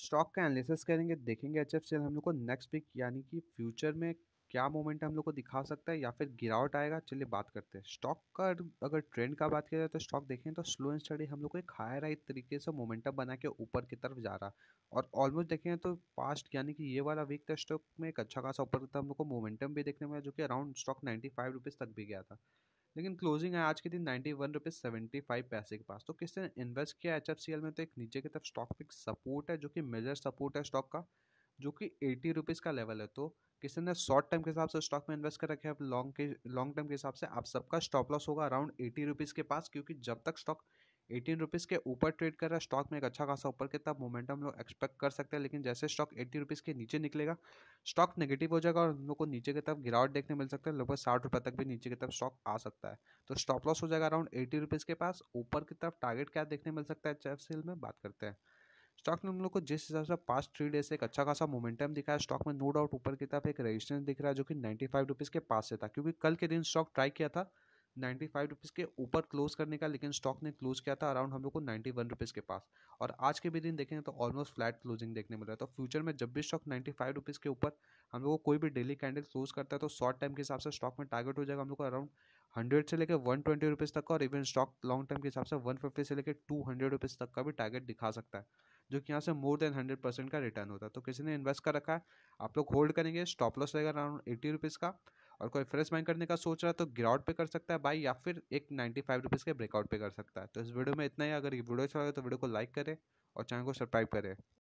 stock का analysis करेंगे देखेंगे एच हम लोग को नेक्स्ट वीक यानी कि फ्यूचर में क्या मोमेंट हम लोग को दिखा सकता है या फिर गिरावट आएगा चलिए बात करते हैं स्टॉक का अगर ट्रेंड का बात किया जाए तो स्टॉक देखें तो स्लो एंड स्टडी हम लोग को एक हायर हाई तरीके से मोमेंटम बना के ऊपर की तरफ जा रहा और ऑलमोस्ट देखें तो पास्ट यानी कि ये वाला वीक था तो स्टॉक में एक अच्छा खासा ऊपर था हम लोग को मोमेंटम भी देखने में जो कि around stock ninety five rupees तक भी गया था लेकिन क्लोजिंग है आज के दिन ninety one rupees seventy five पैसे के पास तो किसने इन्वेस्ट किया एच एफ सी एल में तो एक नीचे की तरफ स्टॉक पिक सपोर्ट है जो कि मेजर सपोर्ट है स्टॉक का जो कि एटी रुपीज़ का लेवल है तो किसी ने शॉर्ट टर्म के हिसाब से स्टॉक में इन्वेस्ट कर रखे हैं लॉन्ग के लॉन्ग टर्म के हिसाब से आप सबका स्टॉप लॉस होगा अराउंड एटी रुपीज़ के पास क्योंकि जब तक स्टॉक एटीन रुपीज़ के ऊपर ट्रेड कर रहा है स्टॉक में एक अच्छा खासा ऊपर के तब मोमेंटम लोग एक्सपेक्ट कर सकते हैं लेकिन जैसे स्टॉक एट्टी रुपीज़ के नीचे निकलेगा स्टॉक नेगेटिव हो जाएगा और हम लोग को नीचे की तरफ गिरावट देखने मिल सकता है लगभग साठ रुपये तक भी नीचे की तरफ स्टॉक आ सकता है तो स्टॉप लॉस हो जाएगा अराउंड एट्टी रुपीज़ के पास ऊपर की तरफ टारगेट क्या देखने मिल सकता है चैफ सेल में बात करते हैं स्टॉक ने हम लोग को जिस हिसाब से पास्ट थ्री डेज से एक अच्छा खासा मोमेंटम दिखा है स्टॉक में नो डाउट ऊपर की तरफ एक रेजिस्टेंस दिख रहा है जो कि नाइन्टी फाइव रुपीज़ के पास से था क्योंकि कल के दिन स्टॉक ट्राई किया था नाइन्टी फाइव रुपीज़ के ऊपर क्लोज करने का लेकिन स्टॉक ने क्लोज किया था अराउंड हम लोग को नाइन्टी वन रुपीज़ के पास और आज के भी दिन देखें तो ऑलमोस्ट फ्लैट क्लोजिंग देखने मिल रहा है तो फ्यूचर में जब भी स्टॉक नाइन्टी फाइव रुपीज़ के ऊपर हम लोग को कोई भी डेली कैंडल क्लोज करता है तो शॉर्ट टाइम के हिसाब से स्टॉक में टारगेट हो जाएगा हम लोग को अराउंड हंड्रेड से लेकर वन ट्वेंटी रुपीज़ तक का और इवन स्टॉक लॉन्ग टर्म के हिसाब से वन फिफ्टी से लेकर टू हंड्रेड रुपीज़ तक का भी टारगेट दिखा सकता है जो कि यहाँ से मोर देन हंड्रेड परसेंट का रिटर्न होता है तो किसी ने इन्वेस्ट कर रखा है आप लोग होल्ड करेंगे स्टॉप लॉस रहेगा अराउंड एट्टी रुपीज़ का और कोई फ्रेश बाइंग करने का सोच रहा है तो गिराउट पे कर सकता है बाई या फिर एक नाइन्टी फाइव रुपीज़ के ब्रेकआउट पे कर सकता है तो इस वीडियो में इतना ही अगर ये वीडियो अच्छा लगे तो वीडियो को लाइक करें और चैनल को सब्सक्राइब करें